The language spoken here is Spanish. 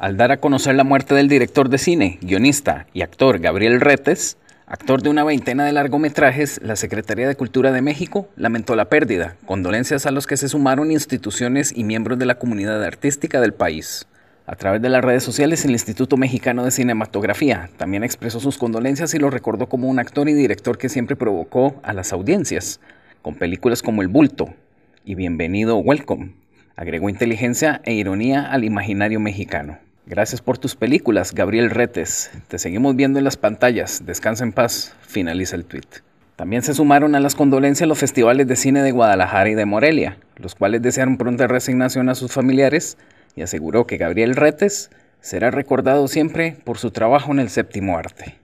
al dar a conocer la muerte del director de cine, guionista y actor Gabriel Retes, actor de una veintena de largometrajes, la Secretaría de Cultura de México lamentó la pérdida, condolencias a los que se sumaron instituciones y miembros de la comunidad artística del país. A través de las redes sociales, el Instituto Mexicano de Cinematografía también expresó sus condolencias y lo recordó como un actor y director que siempre provocó a las audiencias, con películas como El Bulto y Bienvenido Welcome. Agregó inteligencia e ironía al imaginario mexicano. Gracias por tus películas, Gabriel Retes. Te seguimos viendo en las pantallas. Descansa en paz. Finaliza el tuit. También se sumaron a las condolencias los festivales de cine de Guadalajara y de Morelia, los cuales desearon pronta resignación a sus familiares y aseguró que Gabriel Retes será recordado siempre por su trabajo en el séptimo arte.